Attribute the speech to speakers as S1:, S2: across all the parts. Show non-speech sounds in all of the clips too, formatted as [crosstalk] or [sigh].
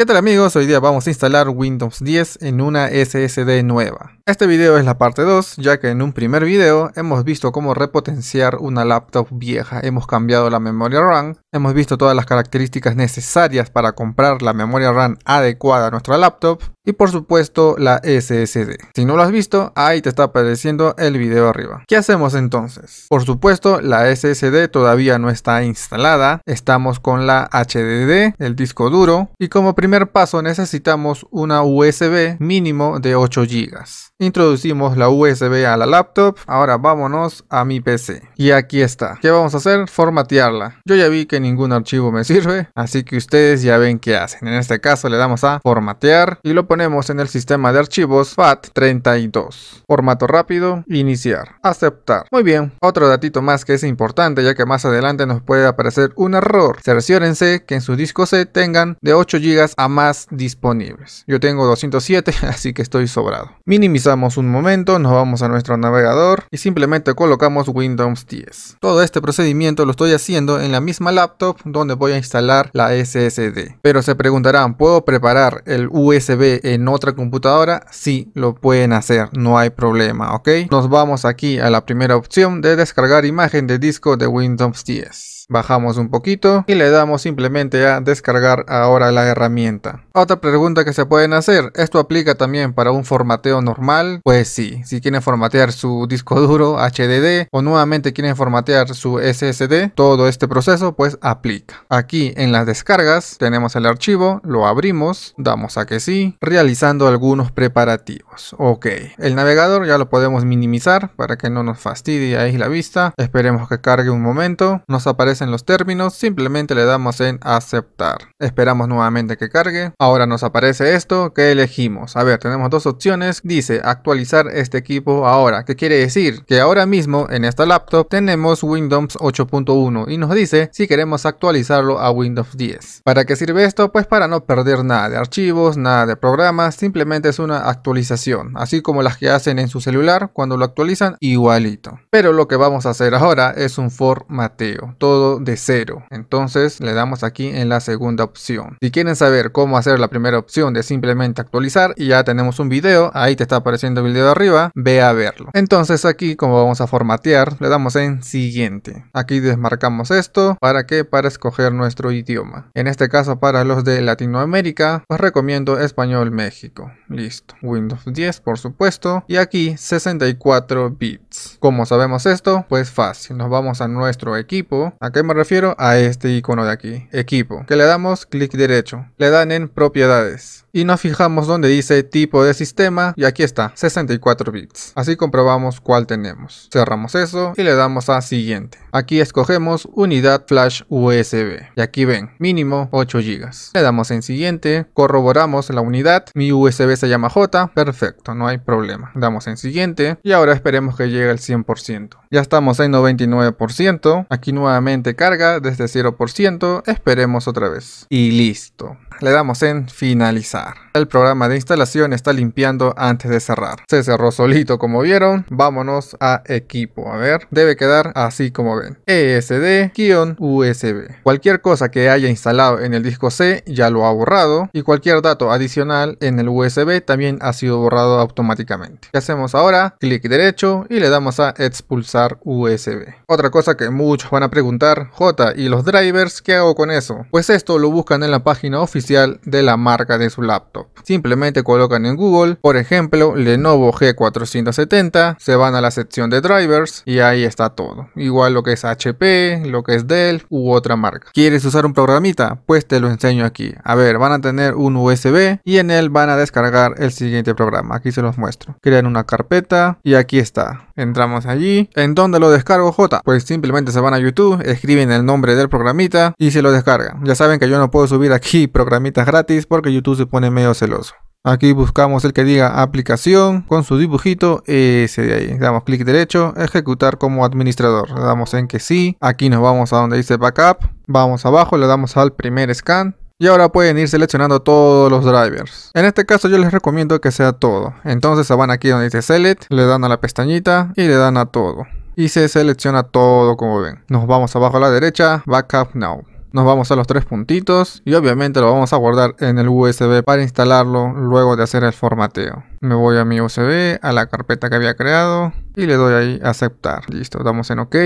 S1: ¿Qué tal amigos? Hoy día vamos a instalar Windows 10 en una SSD nueva. Este video es la parte 2, ya que en un primer video hemos visto cómo repotenciar una laptop vieja, hemos cambiado la memoria RAM, hemos visto todas las características necesarias para comprar la memoria RAM adecuada a nuestra laptop y por supuesto la SSD. Si no lo has visto, ahí te está apareciendo el video arriba. ¿Qué hacemos entonces? Por supuesto, la SSD todavía no está instalada, estamos con la HDD, el disco duro, y como primer paso necesitamos una USB mínimo de 8 GB. Introducimos la USB a la laptop. Ahora vámonos a mi PC. Y aquí está. ¿Qué vamos a hacer? Formatearla. Yo ya vi que ningún archivo me [laughs] sirve. Así que ustedes ya ven qué hacen. En este caso le damos a formatear. Y lo ponemos en el sistema de archivos FAT32. Formato rápido. Iniciar. Aceptar. Muy bien. Otro datito más que es importante ya que más adelante nos puede aparecer un error. Cerciórense que en su disco C tengan de 8 GB a más disponibles. Yo tengo 207 [laughs] así que estoy sobrado. Minimizar un momento, nos vamos a nuestro navegador y simplemente colocamos Windows 10. Todo este procedimiento lo estoy haciendo en la misma laptop donde voy a instalar la SSD. Pero se preguntarán, ¿puedo preparar el USB en otra computadora? Sí, lo pueden hacer, no hay problema, ¿ok? Nos vamos aquí a la primera opción de descargar imagen de disco de Windows 10. Bajamos un poquito y le damos simplemente a descargar ahora la herramienta. Otra pregunta que se pueden hacer, ¿esto aplica también para un formateo normal? Pues sí, si quieren formatear su disco duro HDD o nuevamente quieren formatear su SSD, todo este proceso pues aplica. Aquí en las descargas tenemos el archivo, lo abrimos, damos a que sí, realizando algunos preparativos. Ok, el navegador ya lo podemos minimizar para que no nos fastidie ahí la vista. Esperemos que cargue un momento. Nos aparece en los términos, simplemente le damos en aceptar. Esperamos nuevamente que cargue. Ahora nos aparece esto que elegimos. A ver, tenemos dos opciones. Dice actualizar este equipo ahora. ¿Qué quiere decir? Que ahora mismo en esta laptop tenemos Windows 8.1 y nos dice si queremos actualizarlo a Windows 10. ¿Para qué sirve esto? Pues para no perder nada de archivos, nada de programas, simplemente es una actualización, así como las que hacen en su celular cuando lo actualizan igualito. Pero lo que vamos a hacer ahora es un formateo, todo de cero. Entonces le damos aquí en la segunda opción. Si quieren saber cómo hacer la primera opción de simplemente actualizar y ya tenemos un video, ahí te está apareciendo el video de arriba, ve a verlo. Entonces aquí como vamos a formatear, le damos en siguiente. Aquí desmarcamos esto, ¿para que Para escoger nuestro idioma. En este caso para los de Latinoamérica, os recomiendo español México. Listo. Windows 10 por supuesto y aquí 64 bits. Como sabemos esto? Pues fácil, nos vamos a nuestro equipo, acá me refiero? A este icono de aquí, equipo, que le damos clic derecho, le dan en propiedades y nos fijamos donde dice tipo de sistema y aquí está, 64 bits. Así comprobamos cuál tenemos. Cerramos eso y le damos a siguiente. Aquí escogemos unidad flash USB y aquí ven, mínimo 8 GB. Le damos en siguiente, corroboramos la unidad, mi USB se llama J, perfecto, no hay problema. Damos en siguiente y ahora esperemos que llegue al 100%. Ya estamos en 99%. Aquí nuevamente carga desde 0%. Esperemos otra vez. Y listo. Le damos en finalizar. El programa de instalación está limpiando antes de cerrar. Se cerró solito como vieron. Vámonos a equipo. A ver, debe quedar así como ven. ESD-USB. Cualquier cosa que haya instalado en el disco C ya lo ha borrado. Y cualquier dato adicional en el USB también ha sido borrado automáticamente. ¿Qué hacemos ahora? Clic derecho y le damos a expulsar USB. Otra cosa que muchos van a preguntar, J, ¿y los drivers qué hago con eso? Pues esto lo buscan en la página oficial de la marca de su laptop. Simplemente colocan en Google, por ejemplo, Lenovo G470, se van a la sección de drivers y ahí está todo. Igual lo que es HP, lo que es Dell u otra marca. ¿Quieres usar un programita? Pues te lo enseño aquí. A ver, van a tener un USB y en él van a descargar el siguiente programa. Aquí se los muestro. Crean una carpeta y aquí está. Entramos allí. ¿En dónde lo descargo J? Pues simplemente se van a YouTube, escriben el nombre del programita y se lo descargan. Ya saben que yo no puedo subir aquí [laughs] programitas gratis porque YouTube se pone medio celoso. Aquí buscamos el que diga aplicación con su dibujito, ese de ahí. Damos clic derecho, ejecutar como administrador. Le damos en que sí. Aquí nos vamos a donde dice backup. Vamos abajo, le damos al primer scan. Y ahora pueden ir seleccionando todos los drivers. En este caso yo les recomiendo que sea todo. Entonces se van aquí donde dice select, le dan a la pestañita y le dan a todo y se selecciona todo como ven. Nos vamos abajo a la derecha, Backup Now. Nos vamos a los tres puntitos y obviamente lo vamos a guardar en el USB para instalarlo luego de hacer el formateo. Me voy a mi USB, a la carpeta que había creado y le doy ahí aceptar. Listo, damos en OK.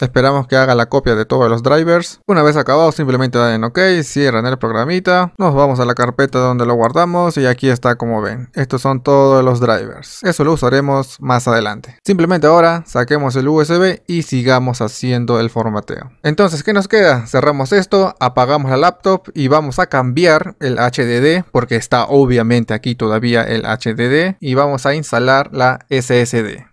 S1: Esperamos que haga la copia de todos los drivers. Una vez acabado simplemente dan en OK, cierran el programita. Nos vamos a la carpeta donde lo guardamos y aquí está como ven. Estos son todos los drivers. Eso lo usaremos más adelante. Simplemente ahora saquemos el USB y sigamos haciendo el formateo. Entonces, ¿qué nos queda? Cerramos esto, apagamos la laptop y vamos a cambiar el HDD porque está obviamente aquí todavía el HDD y vamos a instalar la SSD.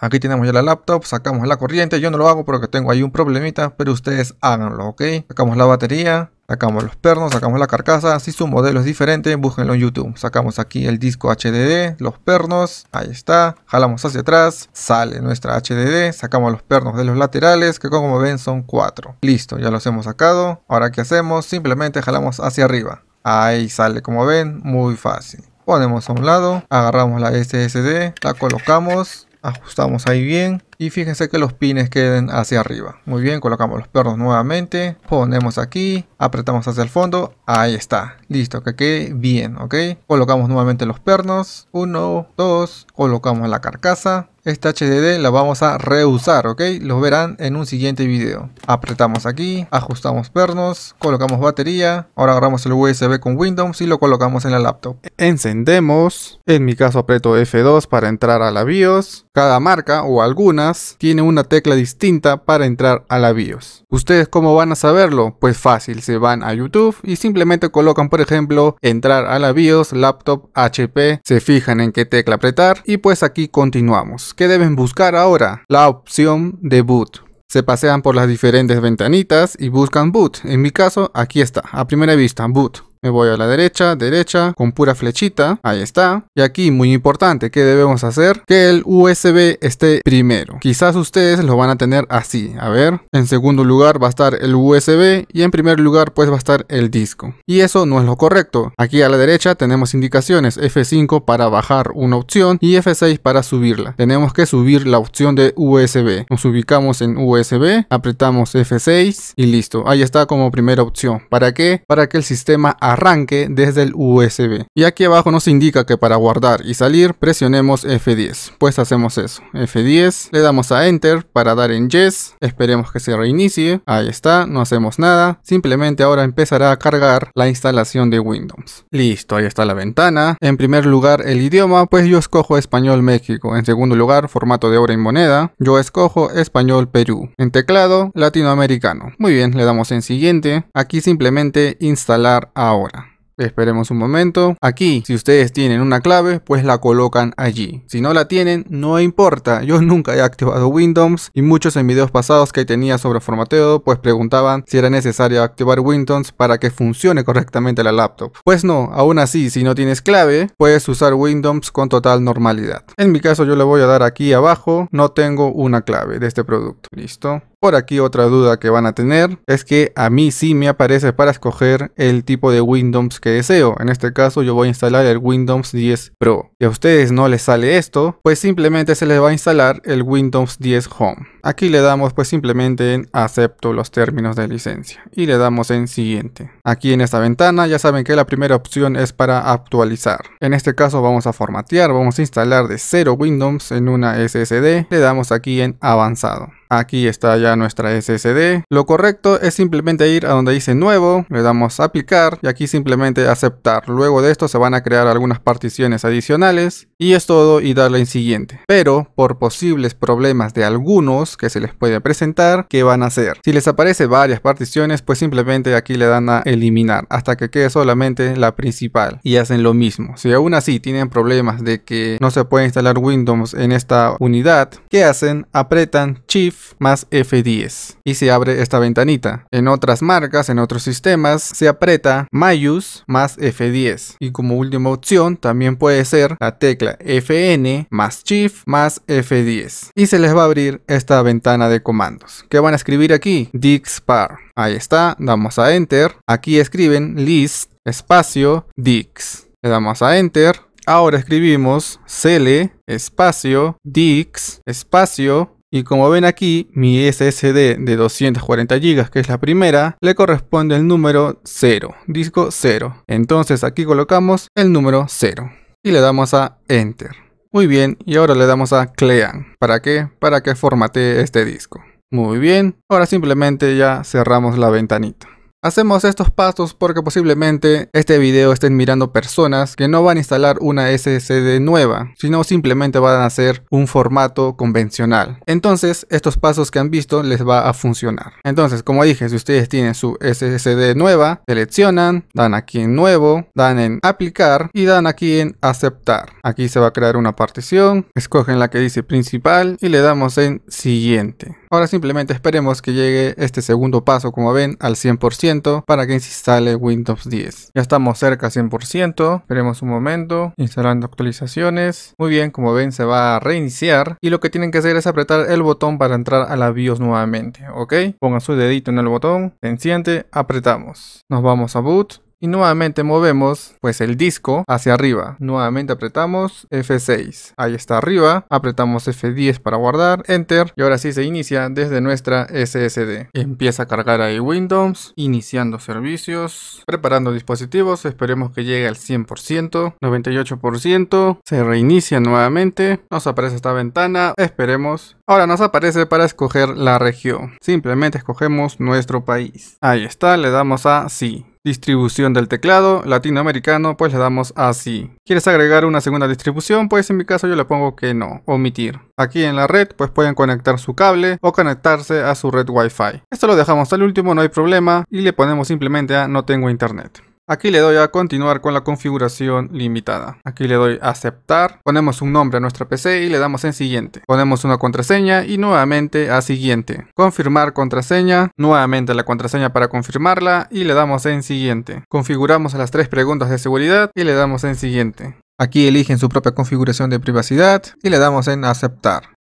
S1: Aquí tenemos ya la laptop, sacamos la corriente, yo no lo hago porque tengo ahí un problemita, pero ustedes háganlo, ¿ok? Sacamos la batería, sacamos los pernos, sacamos la carcasa, si su modelo es diferente, búsquenlo en YouTube. Sacamos aquí el disco HDD, los pernos, ahí está, jalamos hacia atrás, sale nuestra HDD, sacamos los pernos de los laterales, que como ven son cuatro. Listo, ya los hemos sacado, ahora ¿qué hacemos? Simplemente jalamos hacia arriba. Ahí sale, como ven, muy fácil. Ponemos a un lado, agarramos la SSD, la colocamos, ajustamos ahí bien y fíjense que los pines queden hacia arriba. Muy bien, colocamos los pernos nuevamente, ponemos aquí, apretamos hacia el fondo, ahí está, listo, que quede bien, ok. Colocamos nuevamente los pernos, uno, dos, colocamos la carcasa, esta HDD la vamos a reusar, ¿ok? Los verán en un siguiente video. Apretamos aquí, ajustamos pernos, colocamos batería. Ahora agarramos el USB con Windows y lo colocamos en la laptop. Encendemos, en mi caso aprieto F2 para entrar a la BIOS. Cada marca o alguna tiene una tecla distinta para entrar a la BIOS. ¿Ustedes cómo van a saberlo? Pues fácil, se van a YouTube y simplemente colocan por ejemplo entrar a la BIOS, laptop, HP, se fijan en qué tecla apretar y pues aquí continuamos. ¿Qué deben buscar ahora? La opción de boot. Se pasean por las diferentes ventanitas y buscan boot. En mi caso, aquí está, a primera vista, boot. Me voy a la derecha, derecha, con pura flechita. Ahí está. Y aquí, muy importante, ¿qué debemos hacer? Que el USB esté primero. Quizás ustedes lo van a tener así. A ver. En segundo lugar va a estar el USB y en primer lugar pues va a estar el disco. Y eso no es lo correcto. Aquí a la derecha tenemos indicaciones F5 para bajar una opción y F6 para subirla. Tenemos que subir la opción de USB. Nos ubicamos en USB, apretamos F6 y listo. Ahí está como primera opción. ¿Para qué? Para que el sistema arranque desde el USB. Y aquí abajo nos indica que para guardar y salir presionemos F10. Pues hacemos eso. F10, le damos a Enter para dar en Yes. Esperemos que se reinicie. Ahí está, no hacemos nada. Simplemente ahora empezará a cargar la instalación de Windows. Listo, ahí está la ventana. En primer lugar el idioma, pues yo escojo español México. En segundo lugar formato de obra y moneda. Yo escojo español Perú. En teclado latinoamericano. Muy bien, le damos en siguiente. Aquí simplemente instalar ahora ahora. Esperemos un momento. Aquí, si ustedes tienen una clave, pues la colocan allí. Si no la tienen, no importa. Yo [laughs] nunca he activado Windows y muchos en videos pasados que tenía sobre formateo, pues preguntaban si era necesario activar Windows para que funcione correctamente la laptop. Pues no, aún así, si no tienes clave, puedes usar Windows con total normalidad. En mi caso, yo le voy a dar aquí abajo, no tengo una clave de este producto. Listo. Por aquí otra duda que van a tener es que a mí sí me aparece para escoger el tipo de Windows que deseo. En este caso yo voy a instalar el Windows 10 Pro. Si a ustedes no les sale esto, pues simplemente se les va a instalar el Windows 10 Home. Aquí le damos pues simplemente en acepto los términos de licencia y le damos en siguiente. Aquí en esta ventana ya saben que la primera opción es para actualizar. En este caso vamos a formatear, vamos a instalar de cero Windows en una SSD. Le damos aquí en avanzado. Aquí está ya nuestra SSD. Lo correcto es simplemente ir a donde dice nuevo, le damos aplicar y aquí simplemente aceptar. Luego de esto se van a crear algunas particiones adicionales y es todo y darle en siguiente. Pero por posibles problemas de algunos que se les puede presentar, ¿qué van a hacer? Si les aparece varias particiones, pues simplemente aquí le dan a eliminar hasta que quede solamente la principal y hacen lo mismo. Si aún así tienen problemas de que no se puede instalar Windows en esta unidad, ¿qué hacen? Apretan Shift más F10 y se abre esta ventanita. En otras marcas, en otros sistemas, se aprieta Mayus más F10 y como última opción también puede ser la tecla FN más Shift más F10 y se les va a abrir esta ventana de comandos. Que van a escribir aquí? Dixpar. Ahí está, damos a Enter. Aquí escriben list espacio dix. Le damos a Enter. Ahora escribimos Cele espacio dix espacio y como ven aquí, mi SSD de 240 GB, que es la primera, le corresponde el número 0, disco 0. Entonces aquí colocamos el número 0 y le damos a Enter. Muy bien, y ahora le damos a Clean. ¿Para qué? Para que formatee este disco. Muy bien, ahora simplemente ya cerramos la ventanita. Hacemos estos pasos porque posiblemente este video estén mirando personas que no van a instalar una SSD nueva, sino simplemente van a hacer un formato convencional. Entonces estos pasos que han visto les va a funcionar. Entonces como dije, si ustedes tienen su SSD nueva, seleccionan, dan aquí en nuevo, dan en aplicar y dan aquí en aceptar. Aquí se va a crear una partición, escogen la que dice principal y le damos en siguiente. Ahora simplemente esperemos que llegue este segundo paso como ven al 100% para que se instale Windows 10. Ya estamos cerca 100%, esperemos un momento, instalando actualizaciones. Muy bien, como ven se va a reiniciar y lo que tienen que hacer es apretar el botón para entrar a la BIOS nuevamente, ¿ok? Pongan su dedito en el botón, se enciende, apretamos. Nos vamos a boot, y nuevamente movemos pues el disco hacia arriba. Nuevamente apretamos F6. Ahí está arriba. Apretamos F10 para guardar. Enter. Y ahora sí se inicia desde nuestra SSD. Empieza a cargar ahí Windows. Iniciando servicios. Preparando dispositivos. Esperemos que llegue al 100%. 98%. Se reinicia nuevamente. Nos aparece esta ventana. Esperemos. Ahora nos aparece para escoger la región. Simplemente escogemos nuestro país. Ahí está. Le damos a sí. Distribución del teclado, latinoamericano, pues le damos así. ¿Quieres agregar una segunda distribución? Pues en mi caso yo le pongo que no, omitir. Aquí en la red pues pueden conectar su cable o conectarse a su red wifi. Esto lo dejamos al último, no hay problema y le ponemos simplemente a no tengo internet. Aquí le doy a continuar con la configuración limitada. Aquí le doy a aceptar, ponemos un nombre a nuestra PC y le damos en siguiente. Ponemos una contraseña y nuevamente a siguiente. Confirmar contraseña, nuevamente la contraseña para confirmarla y le damos en siguiente. Configuramos las tres preguntas de seguridad y le damos en siguiente. Aquí eligen su propia configuración de privacidad y le damos en aceptar.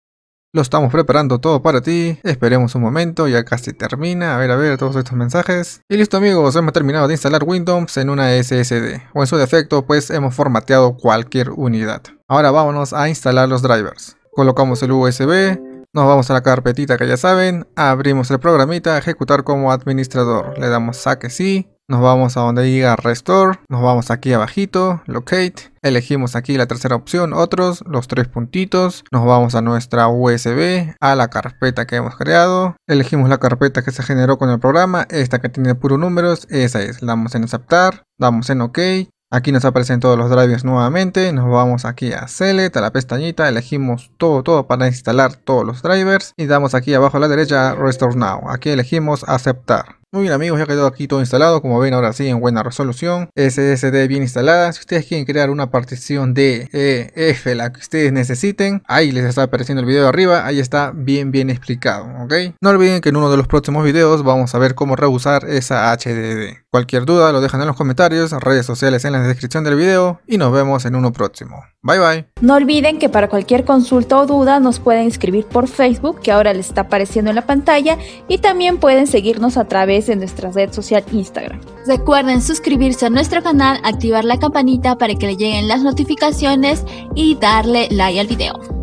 S1: Lo estamos preparando todo para ti. Esperemos un momento, ya casi termina. A ver, a ver, todos estos mensajes. Y listo amigos, hemos terminado de instalar Windows en una SSD. O en su defecto, pues hemos formateado cualquier unidad. Ahora vámonos a instalar los drivers. Colocamos el USB. Nos vamos a la carpetita que ya saben. Abrimos el programita, ejecutar como administrador. Le damos a que sí nos vamos a donde diga Restore, nos vamos aquí abajito, Locate, elegimos aquí la tercera opción, otros, los tres puntitos, nos vamos a nuestra USB, a la carpeta que hemos creado, elegimos la carpeta que se generó con el programa, esta que tiene puro números, esa es, damos en aceptar, damos en OK, Aquí nos aparecen todos los drivers nuevamente, nos vamos aquí a Select, a la pestañita, elegimos todo, todo para instalar todos los drivers y damos aquí abajo a la derecha Restore Now, aquí elegimos aceptar. Muy bien amigos, ya quedó aquí todo instalado, como ven ahora sí en buena resolución, SSD bien instalada, si ustedes quieren crear una partición de EF, eh, la que ustedes necesiten, ahí les está apareciendo el video de arriba, ahí está bien bien explicado, ok. No olviden que en uno de los próximos videos vamos a ver cómo rehusar esa HDD. Cualquier duda lo dejan en los comentarios, redes sociales en la descripción del video y nos vemos en uno próximo. Bye bye. No olviden que para cualquier consulta o duda nos pueden escribir por Facebook, que ahora les está apareciendo en la pantalla, y también pueden seguirnos a través de nuestra red social Instagram. Recuerden suscribirse a nuestro canal, activar la campanita para que le lleguen las notificaciones y darle like al video.